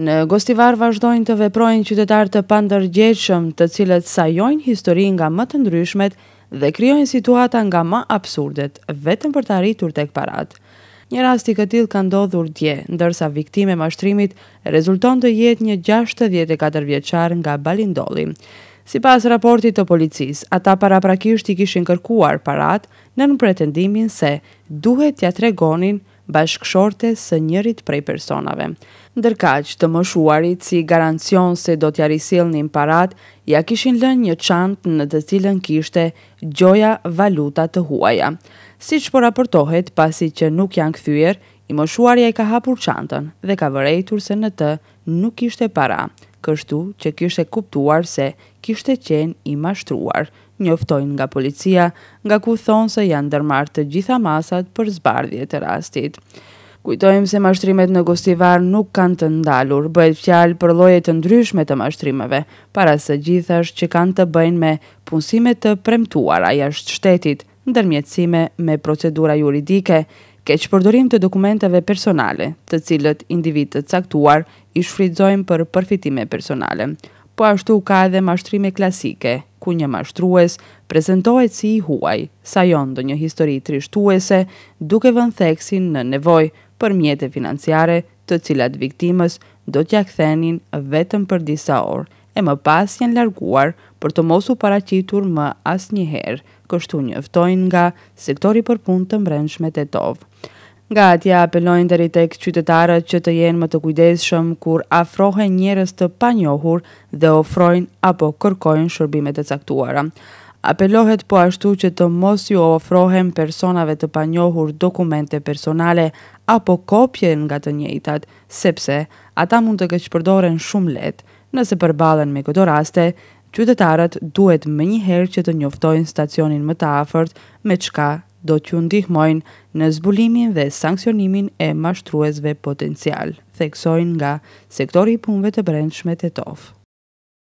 Në Gostivar vazhdojnë të veprojnë qytetarë të pandërgjeshëm të cilët sajojnë histori nga më të ndryshmet dhe kryojnë situata nga më absurdet, vetëm për të arritur tek parat. Një rast i këtil ka ndodhur dje, ndërsa viktime mashtrimit rezulton të jetë një 64 vjeqar nga Balindoli. Si pas raportit të policis, ata para prakisht i kishin kërkuar parat në në pretendimin se duhet tja tregonin regonin bashkëshorte së njërit prej personave. Ndërkaq të moshuarit si garancion se do t'ja një parat, ja kishin lënë një çantë në të cilën kishte gjoja valuta të huaja. Siç po raportohet, pasi që nuk janë kthyer, i moshuari ai ka hapur çantën dhe ka vërejtur se në të nuk kishte para kështu që kishte kuptuar se kishte qenë i mashtruar. Njoftojnë nga policia, nga ku thonë se janë dërmartë të gjitha masat për zbardhje të rastit. Kujtojmë se mashtrimet në Gostivar nuk kanë të ndalur, bëhet fjalë për lloje të ndryshme të mashtrimeve, para së gjithasht që kanë të bëjnë me punësime të premtuara jashtë shtetit, ndërmjetësime me procedura juridike, keq përdorim të dokumenteve personale, të cilët individët të caktuar i shfrytëzojnë për përfitime personale. Po ashtu ka edhe mashtrime klasike, ku një mashtrues prezentohet si i huaj, sa jo ndonjë histori trishtuese, duke vënë theksin në nevoj për mjete financiare, të cilat viktimës do t'ja këthenin vetëm për disa orë e më pas janë larguar për të mosu paracitur më as njëherë, kështu njëftojnë nga sektori për punë të mbrenshme të tovë. Nga atja apelojnë dhe ritek qytetarët që të jenë më të kujdeshëm kur afrohen njërës të panjohur dhe ofrojnë apo kërkojnë shërbimet e caktuara. Apelohet po ashtu që të mos ju ofrohen personave të panjohur dokumente personale apo kopje nga të njëjtat, sepse ata mund të këqëpërdoren shumë letë, Nëse përballen me këto raste, qytetarët duhet më një herë që të njoftojnë stacionin më të afërt me çka do t'ju ndihmojnë në zbulimin dhe sanksionimin e mashtruesve potencial, theksojnë nga sektori i punëve të brendshme të TOF.